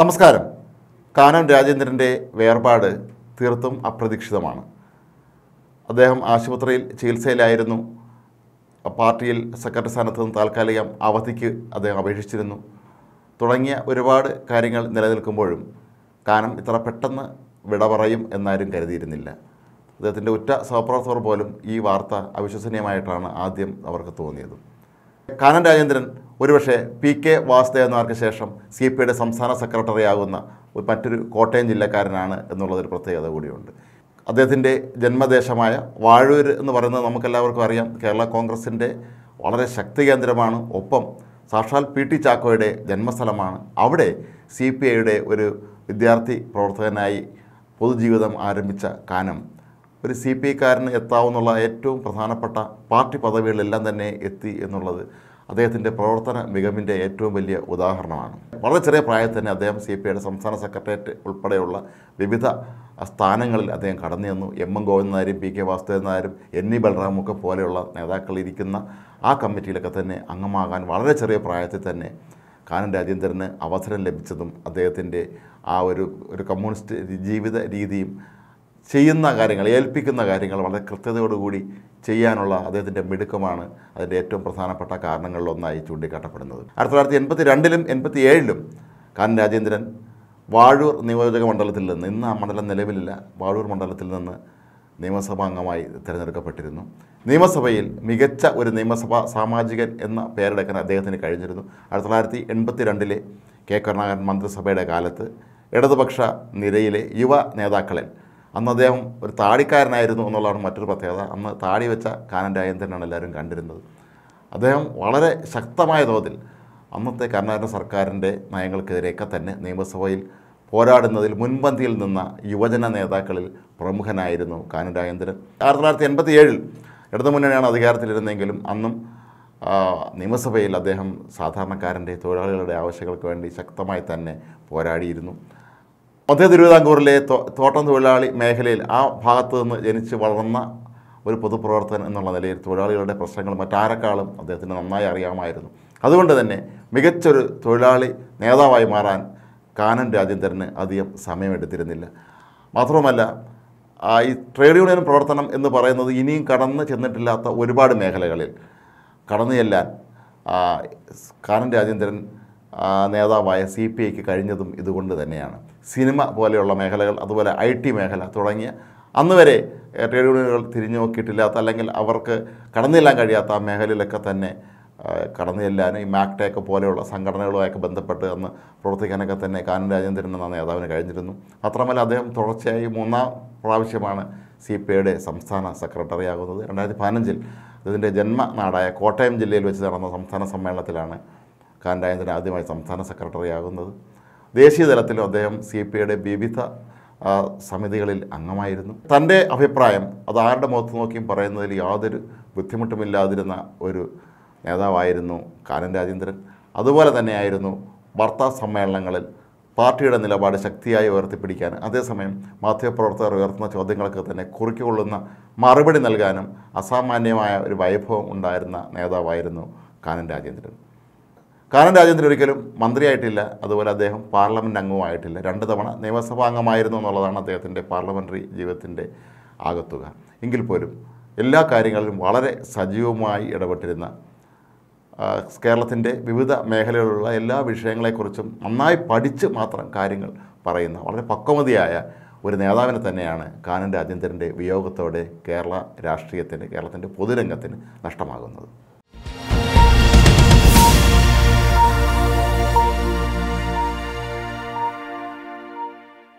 നമസ്കാരം കാനം രാജേന്ദ്രൻ്റെ വേർപാട് തീർത്തും അപ്രതീക്ഷിതമാണ് അദ്ദേഹം ആശുപത്രിയിൽ ചികിത്സയിലായിരുന്നു പാർട്ടിയിൽ സെക്രട്ടറി സ്ഥാനത്ത് നിന്ന് താൽക്കാലികം അവധിക്ക് അദ്ദേഹം അപേക്ഷിച്ചിരുന്നു തുടങ്ങിയ ഒരുപാട് കാര്യങ്ങൾ നിലനിൽക്കുമ്പോഴും കാനം ഇത്ര പെട്ടെന്ന് വിട പറയും എന്നാരും കരുതിയിരുന്നില്ല അദ്ദേഹത്തിൻ്റെ ഉറ്റ സഹപ്രവർത്തകർ പോലും ഈ വാർത്ത അവിശ്വസനീയമായിട്ടാണ് ആദ്യം അവർക്ക് തോന്നിയത് കാനൻ രാജേന്ദ്രൻ ഒരുപക്ഷെ പി കെ വാസുദേവനാർക്ക് ശേഷം സി പി ഐയുടെ സംസ്ഥാന സെക്രട്ടറി ആകുന്ന മറ്റൊരു കോട്ടയം ജില്ലക്കാരനാണ് എന്നുള്ളതൊരു പ്രത്യേകത കൂടിയുണ്ട് അദ്ദേഹത്തിൻ്റെ ജന്മദേശമായ വാഴൂർ എന്ന് പറയുന്നത് നമുക്കെല്ലാവർക്കും അറിയാം കേരള കോൺഗ്രസിൻ്റെ വളരെ ശക്തി കേന്ദ്രമാണ് ഒപ്പം സാക്ഷാൽ പി ടി ചാക്കോയുടെ ജന്മസ്ഥലമാണ് അവിടെ സി പി ഐയുടെ ഒരു വിദ്യാർത്ഥി പ്രവർത്തകനായി പൊതുജീവിതം ആരംഭിച്ച കാനം ഒരു സി പി ഐക്കാരന് എത്താവുന്നുള്ള ഏറ്റവും പ്രധാനപ്പെട്ട പാർട്ടി പദവികളിലെല്ലാം തന്നെ എത്തി എന്നുള്ളത് അദ്ദേഹത്തിൻ്റെ പ്രവർത്തന മികവിൻ്റെ ഏറ്റവും വലിയ ഉദാഹരണമാണ് വളരെ ചെറിയ പ്രായത്തിൽ തന്നെ അദ്ദേഹം സി പി ഐയുടെ സംസ്ഥാന സെക്രട്ടേറിയറ്റ് ഉൾപ്പെടെയുള്ള വിവിധ സ്ഥാനങ്ങളിൽ അദ്ദേഹം കടന്നു ചെന്നു എം എം ഗോവിന്ദൻ നായരും പി കെ വാസുദേവൻ നായരും എൻ ഇ ബൽറാമൊക്കെ പോലെയുള്ള നേതാക്കളിരിക്കുന്ന ആ കമ്മിറ്റിയിലൊക്കെ തന്നെ അംഗമാകാൻ വളരെ ചെറിയ പ്രായത്തിൽ തന്നെ കാനം രാജേന്ദ്രന് അവസരം ലഭിച്ചതും അദ്ദേഹത്തിൻ്റെ ആ ഒരു ഒരു കമ്മ്യൂണിസ്റ്റ് ജീവിത രീതിയും ചെയ്യുന്ന കാര്യങ്ങൾ ഏൽപ്പിക്കുന്ന കാര്യങ്ങൾ വളരെ കൃത്യതയോടുകൂടി ചെയ്യാനുള്ള അദ്ദേഹത്തിൻ്റെ മിടുക്കമാണ് അതിൻ്റെ ഏറ്റവും പ്രധാനപ്പെട്ട കാരണങ്ങളിലൊന്നായി ചൂണ്ടിക്കാട്ടപ്പെടുന്നത് ആയിരത്തി തൊള്ളായിരത്തി എൺപത്തി രണ്ടിലും എൺപത്തി ഏഴിലും കാൻ രാജേന്ദ്രൻ വാഴൂർ നിയോജക മണ്ഡലത്തിൽ നിന്ന് ഇന്ന് ആ മണ്ഡലം നിലവിലില്ല വാഴൂർ മണ്ഡലത്തിൽ നിന്ന് നിയമസഭാ അംഗമായി തിരഞ്ഞെടുക്കപ്പെട്ടിരുന്നു നിയമസഭയിൽ മികച്ച ഒരു നിയമസഭാ സാമാജികൻ എന്ന പേരെടുക്കാൻ അദ്ദേഹത്തിന് കഴിഞ്ഞിരുന്നു ആയിരത്തി തൊള്ളായിരത്തി എൺപത്തി രണ്ടിലെ കെ കരുണാകരൻ മന്ത്രിസഭയുടെ കാലത്ത് ഇടതുപക്ഷ നിരയിലെ യുവ നേതാക്കളിൽ അന്ന് അദ്ദേഹം ഒരു താടിക്കാരനായിരുന്നു എന്നുള്ളതാണ് മറ്റൊരു പ്രത്യേകത അന്ന് താടി വെച്ച കാനൻ രാജേന്ദ്രനാണ് എല്ലാവരും കണ്ടിരുന്നത് അദ്ദേഹം വളരെ ശക്തമായ തോതിൽ അന്നത്തെ കർണാടക സർക്കാരിൻ്റെ നയങ്ങൾക്കെതിരെയൊക്കെ തന്നെ നിയമസഭയിൽ പോരാടുന്നതിൽ മുൻപന്തിയിൽ നിന്ന യുവജന നേതാക്കളിൽ പ്രമുഖനായിരുന്നു കാനൻ രാജേന്ദ്രൻ ആയിരത്തി തൊള്ളായിരത്തി എൺപത്തി ഏഴിൽ ഇടതുമുന്നണിയാണ് അധികാരത്തിലിരുന്നെങ്കിലും അന്നും നിയമസഭയിൽ അദ്ദേഹം സാധാരണക്കാരൻ്റെ തൊഴിലാളികളുടെ ആവശ്യങ്ങൾക്ക് വേണ്ടി ശക്തമായി തന്നെ പോരാടിയിരുന്നു മധ്യ തിരുവിതാംകൂറിലെ തോട്ടം തൊഴിലാളി മേഖലയിൽ ആ ഭാഗത്തു നിന്ന് ജനിച്ച് വളർന്ന ഒരു പൊതുപ്രവർത്തകൻ എന്നുള്ള നിലയിൽ തൊഴിലാളികളുടെ പ്രശ്നങ്ങൾ മറ്റാരെക്കാളും അദ്ദേഹത്തിന് നന്നായി അറിയാമായിരുന്നു അതുകൊണ്ട് തന്നെ മികച്ചൊരു തൊഴിലാളി നേതാവായി മാറാൻ കാനൻ രാജേന്ദ്രന് അധികം സമയമെടുത്തിരുന്നില്ല മാത്രവുമല്ല ഈ ട്രേഡ് യൂണിയൻ പ്രവർത്തനം എന്ന് പറയുന്നത് ഇനിയും കടന്നു ചെന്നിട്ടില്ലാത്ത ഒരുപാട് മേഖലകളിൽ കടന്നു ചെല്ലാൻ കാനൻ രാജേന്ദ്രൻ നേതാവായ സി പി ഐക്ക് കഴിഞ്ഞതും ഇതുകൊണ്ട് തന്നെയാണ് സിനിമ പോലെയുള്ള മേഖലകൾ അതുപോലെ ഐ ടി മേഖല തുടങ്ങിയ അന്ന് വരെ ട്രേഡ് യൂണിയനുകൾ തിരിഞ്ഞു നോക്കിയിട്ടില്ലാത്ത അല്ലെങ്കിൽ അവർക്ക് കടന്നു ചെല്ലാൻ കഴിയാത്ത ആ മേഖലയിലൊക്കെ തന്നെ കടന്നു ചെല്ലാനും ഈ മാക്ടേക്ക് പോലെയുള്ള സംഘടനകളുമായൊക്കെ ബന്ധപ്പെട്ട് അന്ന് പ്രവർത്തിക്കാനൊക്കെ തന്നെ കാനൻ രാജേന്ദ്രൻ എന്ന നേതാവിന് കഴിഞ്ഞിരുന്നു മാത്രമല്ല അദ്ദേഹം തുടർച്ചയായി മൂന്നാം പ്രാവശ്യമാണ് സി പി ഐയുടെ സംസ്ഥാന സെക്രട്ടറി ആകുന്നത് രണ്ടായിരത്തി പതിനഞ്ചിൽ ഇതിൻ്റെ ജന്മനാടായ കോട്ടയം ജില്ലയിൽ വെച്ച് നടന്ന സംസ്ഥാന സമ്മേളനത്തിലാണ് കാനൻ രാജേന്ദ്രൻ ആദ്യമായി സംസ്ഥാന സെക്രട്ടറി ആകുന്നത് ദേശീയ തലത്തിലും അദ്ദേഹം സി പി ഐയുടെ വിവിധ സമിതികളിൽ അംഗമായിരുന്നു തൻ്റെ അഭിപ്രായം അത് ആരുടെ മുഖത്ത് നോക്കിയും പറയുന്നതിൽ യാതൊരു ബുദ്ധിമുട്ടുമില്ലാതിരുന്ന ഒരു നേതാവായിരുന്നു കാനൻ രാജേന്ദ്രൻ അതുപോലെ തന്നെയായിരുന്നു വാർത്താ സമ്മേളനങ്ങളിൽ പാർട്ടിയുടെ നിലപാട് ശക്തിയായി ഉയർത്തിപ്പിടിക്കാൻ അതേസമയം മാധ്യമപ്രവർത്തകർ ഉയർത്തുന്ന ചോദ്യങ്ങൾക്ക് തന്നെ കുറിക്കൊള്ളുന്ന മറുപടി നൽകാനും അസാമാന്യമായ ഒരു വൈഭവം ഉണ്ടായിരുന്ന നേതാവായിരുന്നു കാനൻ രാജേന്ദ്രൻ കാനം രാജേന്ദ്രൻ ഒരിക്കലും മന്ത്രിയായിട്ടില്ല അതുപോലെ അദ്ദേഹം പാർലമെൻറ്റ് അംഗവുമായിട്ടില്ല രണ്ട് തവണ നിയമസഭാ അംഗമായിരുന്നു എന്നുള്ളതാണ് അദ്ദേഹത്തിൻ്റെ പാർലമെൻ്ററി ജീവിതത്തിൻ്റെ ആകത്തുക എങ്കിൽ പോലും എല്ലാ കാര്യങ്ങളിലും വളരെ സജീവമായി ഇടപെട്ടിരുന്ന കേരളത്തിൻ്റെ വിവിധ മേഖലകളിലുള്ള എല്ലാ വിഷയങ്ങളെക്കുറിച്ചും നന്നായി പഠിച്ച് മാത്രം കാര്യങ്ങൾ പറയുന്ന വളരെ പക്വമതിയായ ഒരു നേതാവിനെ തന്നെയാണ് കാനൻ രാജേന്ദ്രൻ്റെ വിയോഗത്തോടെ കേരള രാഷ്ട്രീയത്തിന് കേരളത്തിൻ്റെ പൊതുരംഗത്തിന് നഷ്ടമാകുന്നത്